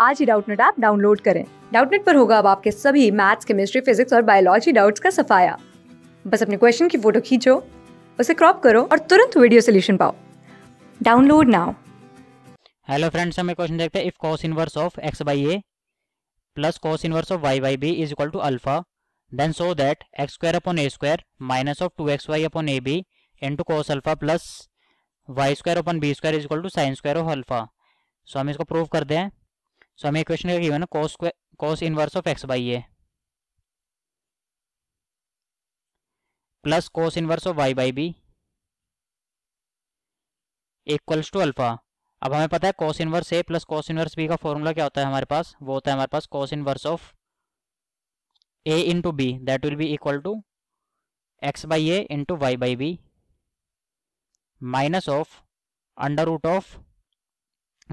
आज ही Doubtnut app download करें डाउटनेट पर होगा अब आपके सभी मैथ्स केमिस्ट्री फिजिक्स और बायोलॉजी डाउट्स का सफाया बस अपने क्वेश्चन की फोटो खींचो उसे क्रॉप करो और तुरंत वीडियो सोल्यूशन पाओ डाउनलोड नाउ हेलो फ्रेंड्स हमें क्वेश्चन देखते हैं if cos inverse of x by a plus cos inverse of y by b is equal to alpha then so that x square upon a square minus of two x y upon a b into cos alpha plus y square upon b square is equal to sine square of alpha so हम इसको prove करते हैं सो हमें question का given है cos cos inverse of x by a plus cos inverse of y by b equals to alpha अब हमें पता है cos inverse a plus cos inverse b का फॉर्मूला क्या होता है हमारे पास वो होता है हमारे पास cos inverse of a into b that will be equal to x by a into y by b minus of under root of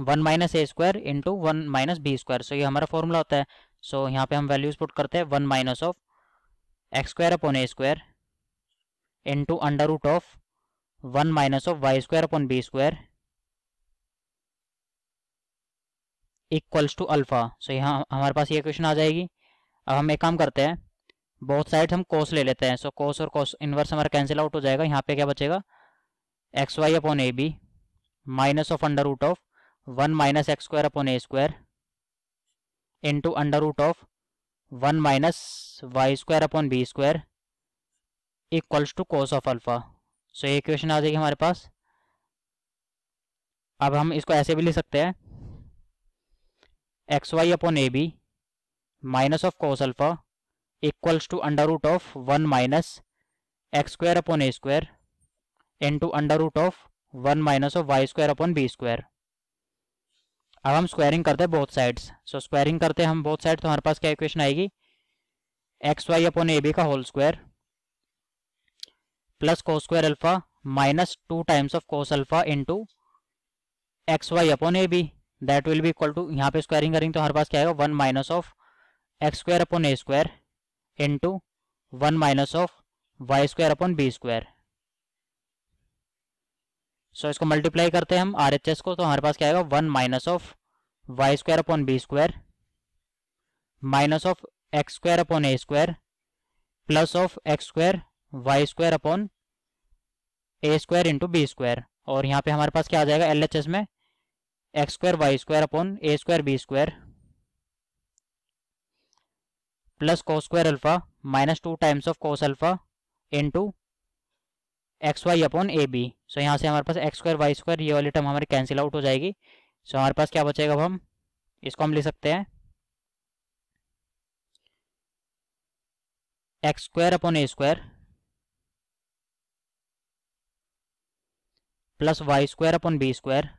one minus A square into one minus b square so ये हमारा formula होता है सो so, यहाँ पे हम values put करते हैं one minus of x square upon a square into under root of one minus of y square upon b square equals to alpha so यहाँ हमारे पास ये क्वेश्चन आ जाएगी अब हम एक काम करते हैं बहुत साइड हम कोस ले लेते हैं सो so, कोस और कोस इनवर्स हमारा कैंसिल आउट हो जाएगा यहाँ पे क्या बचेगा x y upon a b minus of under root of one minus x square upon a square into under root of one minus y square upon b square equals to cos of alpha so ये question आ जाएगी हमारे पास अब हम इसको ऐसे भी ले सकते हैं x y upon a b minus of cos alpha equals to under root of one minus x square upon a square into under root of one minus of y square upon b square अब हम squaring करते हैं both sides so squaring करते हैं हम both side तो हमारे पास क्या इक्वेशन आएगी x y upon a b का whole square plus cos square alpha minus two times of cos alpha into x y upon a b that will be equal to यहाँ पे squaring करेंगे तो हमारे पास क्या आएगा one minus of x square upon a square into one minus of y square upon b square so so, इसको multiply करते हैं हम आर एच एस को तो हमारे पास क्या आएगा one minus of y square upon b square minus of x square upon a square plus of x square y square upon a square into b square और यहाँ पे हमारे पास क्या आ जाएगा एल एच एस में x square y square upon a square b square plus cos square alpha minus two times of cos alpha into x y upon a b so यहाँ से हमारे पास एक्स स्क्वायर वाई स्क्वायर ये वाली term हमारी cancel out हो जाएगी सो so, हमारे पास क्या बचेगा अब हम इसको हम ले सकते हैं x square upon a square plus y square upon b square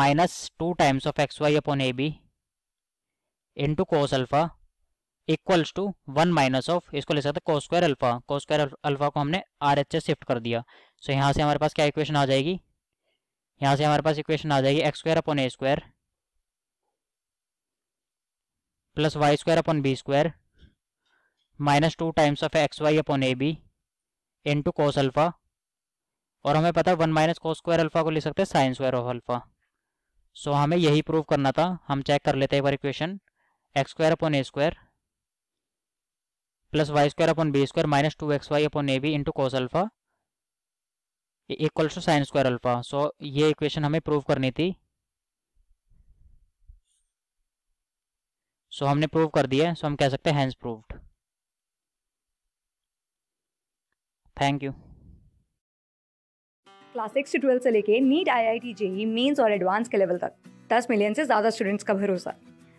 minus two times of x y upon a b into cos alpha equals to one minus of इसको ले सकते cos square alpha cos square alpha को हमने R H से shift कर दिया सो यहाँ से हमारे पास क्या इक्वेशन आ जाएगी यहाँ से हमारे पास इक्वेशन आ जाएगी x square upon a square plus y square upon b square minus two times of x y upon a b into cos alpha और हमें पता है one minus cos square alpha को ले सकते हैं sine square of alpha so हमें यही प्रूव करना था हम चेक कर लेते हैं एक बार equation x square upon a square plus y square upon b square minus two x y upon a b into cos alpha equals to sine square alpha so ये इक्वेशन हमें प्रूव करनी थी सो so, हमने prove कर दिया सो so, हम कह सकते हैं hence proved thank you class six से ट्वेल्थ से लेके NEET I I T JEE Mains और एडवांस के लेवल तक दस मिलियन से ज़्यादा स्टूडेंट्स का भरोसा